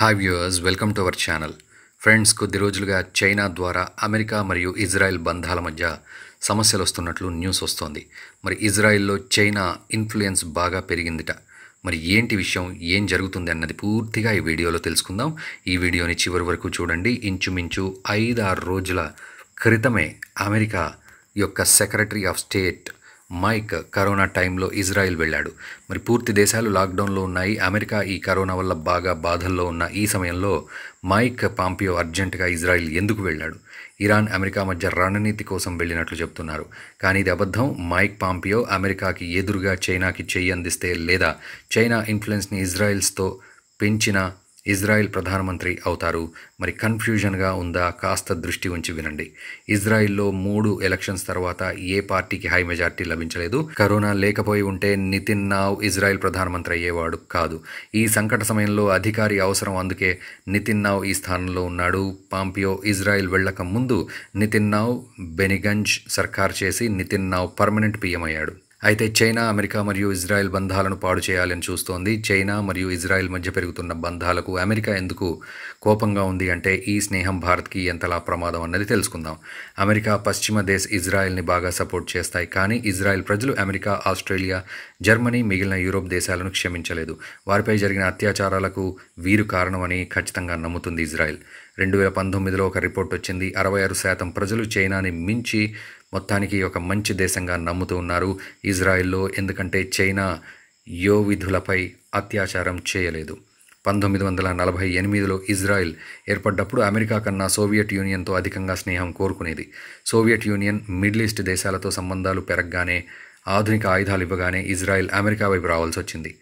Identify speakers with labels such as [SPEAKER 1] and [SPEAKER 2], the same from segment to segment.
[SPEAKER 1] hi viewers welcome to our channel friends కొద్ది రోజులుగా China ద్వారా అమెరికా మరియు ఇజ్రాయెల్ బంధాల మధ్య సమస్యలు వస్తున్నట్లు న్యూస్ వస్తోంది మరి ఇజ్రాయెల్లో చైనా ఇన్ఫ్లుయెన్స్ బాగా పెరిగిందిట మరి ఏంటి విషయం ఏం జరుగుతుంది అన్నది పూర్తిగా ఈ వీడియోలో తెలుసుకుందాం ఈ వీడియోని చివరి వరకు చూడండి ఇంచుమించు ఐదు ఆరు రోజుల క్రితమే అమెరికా యొక్క secretary of state Mike corona టైంలో ఇజ్రాయెల్ వెళ్ళాడు మరి పూర్తి దేశాలు లాక్డౌన్లో ఉన్నాయి అమెరికా ఈ కరోనా వల్ల బాగా బాధల్లో ఉన్న ఈ సమయంలో మైక్ పాంపియో అర్జెంటుగా ఇజ్రాయెల్ ఎందుకు వెళ్ళాడు ఇరాన్ అమెరికా మధ్య రణనీతి కోసం వెళ్ళినట్లు చెబుతున్నారు కానీ ఇది అబద్ధం మైక్ పాంపియో అమెరికాకి ఎదురుగా చైనాకి చెయ్యి అందిస్తే లేదా చైనా ఇన్ఫ్లుయెన్స్ని ఇజ్రాయెల్స్తో పెంచిన ఇజ్రాయెల్ ప్రధానమంత్రి అవుతారు మరి కన్ఫ్యూజన్గా ఉందా కాస్త దృష్టి ఉంచి వినండి ఇజ్రాయెల్లో మూడు ఎలక్షన్స్ తర్వాత ఏ పార్టీకి హై మెజార్టీ లభించలేదు కరోనా లేకపోయి ఉంటే నితిన్ నావ్ ఇజ్రాయిల్ ప్రధానమంత్రి అయ్యేవాడు కాదు ఈ సంకట సమయంలో అధికారి అవసరం అందుకే నితిన్ నావ్ ఈ స్థానంలో ఉన్నాడు పాంపియో ఇజ్రాయిల్ వెళ్ళక ముందు నితిన్ నావ్ బెనిగంజ్ సర్కార్ చేసి నితిన్ నావ్ పర్మనెంట్ పీఎం అయ్యాడు అయితే చైనా అమెరికా మరియు ఇజ్రాయెల్ బంధాలను పాడు చేయాలని చూస్తోంది చైనా మరియు ఇజ్రాయెల్ మధ్య పెరుగుతున్న బంధాలకు అమెరికా ఎందుకు కోపంగా ఉంది అంటే ఈ స్నేహం భారత్కి ఎంతలా ప్రమాదం అన్నది తెలుసుకుందాం అమెరికా పశ్చిమ దేశ్ ఇజ్రాయెల్ని బాగా సపోర్ట్ చేస్తాయి కానీ ఇజ్రాయెల్ ప్రజలు అమెరికా ఆస్ట్రేలియా జర్మనీ మిగిలిన యూరోప్ దేశాలను క్షమించలేదు వారిపై జరిగిన అత్యాచారాలకు వీరు కారణమని ఖచ్చితంగా నమ్ముతుంది ఇజ్రాయెల్ రెండు వేల పంతొమ్మిదిలో ఒక రిపోర్ట్ వచ్చింది అరవై ఆరు శాతం ప్రజలు చైనాని మించి మొత్తానికి ఒక మంచి దేశంగా నమ్ముతూ ఉన్నారు ఇజ్రాయెల్లో ఎందుకంటే చైనా యో విధులపై అత్యాచారం చేయలేదు పంతొమ్మిది వందల నలభై ఎనిమిదిలో ఇజ్రాయెల్ ఏర్పడ్డప్పుడు అమెరికా కన్నా సోవియట్ యూనియన్తో అధికంగా స్నేహం కోరుకునేది సోవియట్ యూనియన్ మిడిల్ ఈస్ట్ దేశాలతో సంబంధాలు పెరగగానే ఆధునిక ఆయుధాలు ఇవ్వగానే ఇజ్రాయెల్ అమెరికా వైపు రావాల్సి వచ్చింది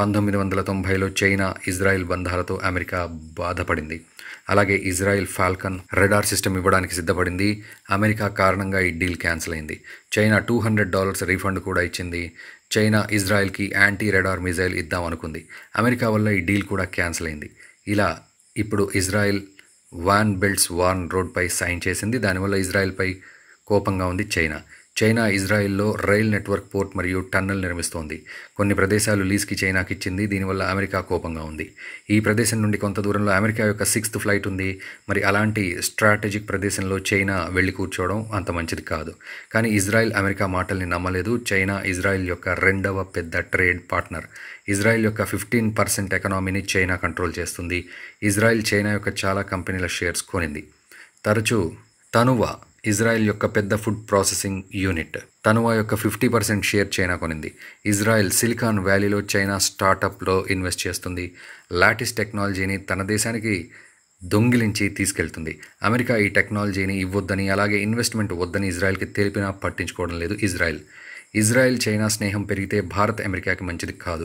[SPEAKER 1] పంతొమ్మిది వందల తొంభైలో చైనా ఇజ్రాయెల్ బంధాలతో అమెరికా బాధపడింది అలాగే ఇజ్రాయెల్ ఫాల్కన్ రెడార్ సిస్టమ్ ఇవ్వడానికి సిద్ధపడింది అమెరికా కారణంగా ఈ డీల్ క్యాన్సిల్ అయింది China two hundred dollars refund కూడా ఇచ్చింది చైనా ఇజ్రాయెల్కి యాంటీ రెడార్ మిజైల్ ఇద్దాం అనుకుంది అమెరికా వల్ల ఈ డీల్ కూడా క్యాన్సిల్ అయింది ఇలా ఇప్పుడు ఇజ్రాయెల్ వాన్ బెల్ట్స్ వాన్ రోడ్పై సైన్ చేసింది దానివల్ల ఇజ్రాయెల్పై కోపంగా ఉంది చైనా చైనా ఇజ్రాయెల్లో రైల్ నెట్వర్క్ పోర్ట్ మరియు టన్నల్ నిర్మిస్తోంది కొన్ని ప్రదేశాలు లీజ్కి చైనాకి ఇచ్చింది దీనివల్ల అమెరికా కోపంగా ఉంది ఈ ప్రదేశం నుండి కొంత దూరంలో అమెరికా యొక్క సిక్స్త్ ఫ్లైట్ ఉంది మరి అలాంటి స్ట్రాటజిక్ ప్రదేశంలో చైనా వెళ్ళి కూర్చోవడం అంత మంచిది కాదు కానీ ఇజ్రాయిల్ అమెరికా మాటల్ని నమ్మలేదు చైనా ఇజ్రాయిల్ యొక్క రెండవ పెద్ద ట్రేడ్ పార్ట్నర్ ఇజ్రాయిల్ యొక్క ఫిఫ్టీన్ పర్సెంట్ ఎకనామీని చైనా కంట్రోల్ చేస్తుంది ఇజ్రాయిల్ చైనా యొక్క చాలా కంపెనీల షేర్స్ కొనింది తరచూ తనువా ఇజ్రాయెల్ యొక్క పెద్ద ఫుడ్ ప్రాసెసింగ్ యూనిట్ తనువా యొక్క ఫిఫ్టీ పర్సెంట్ షేర్ చైనా కొనింది ఇజ్రాయెల్ సిలికాన్ వ్యాలీలో చైనా స్టార్టప్లో ఇన్వెస్ట్ చేస్తుంది లాటిస్ టెక్నాలజీని తన దేశానికి దొంగిలించి తీసుకెళ్తుంది అమెరికా ఈ టెక్నాలజీని ఇవ్వొద్దని అలాగే ఇన్వెస్ట్మెంట్ వద్దని ఇజ్రాయెల్కి తెలిపినా పట్టించుకోవడం లేదు ఇజ్రాయెల్ ఇజ్రాయెల్ చైనా స్నేహం పెరిగితే భారత్ అమెరికాకి మంచిది కాదు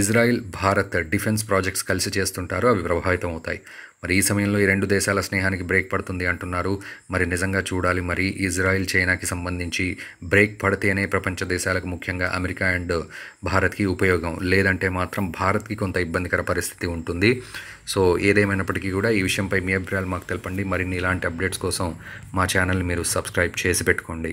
[SPEAKER 1] ఇజ్రాయెల్ భారత్ డిఫెన్స్ ప్రాజెక్ట్స్ కలిసి చేస్తుంటారు అవి ప్రభావితం అవుతాయి మరి ఈ సమయంలో ఈ రెండు దేశాల స్నేహానికి బ్రేక్ పడుతుంది అంటున్నారు మరి నిజంగా చూడాలి మరి ఇజ్రాయెల్ చైనాకి సంబంధించి బ్రేక్ పడితేనే ప్రపంచ దేశాలకు ముఖ్యంగా అమెరికా అండ్ భారత్కి ఉపయోగం లేదంటే మాత్రం భారత్కి కొంత ఇబ్బందికర పరిస్థితి ఉంటుంది సో ఏదేమైనప్పటికీ కూడా ఈ విషయంపై మీ అభిప్రాయాలు మాకు తెలపండి మరిన్ని ఇలాంటి అప్డేట్స్ కోసం మా ఛానల్ మీరు సబ్స్క్రైబ్ చేసి పెట్టుకోండి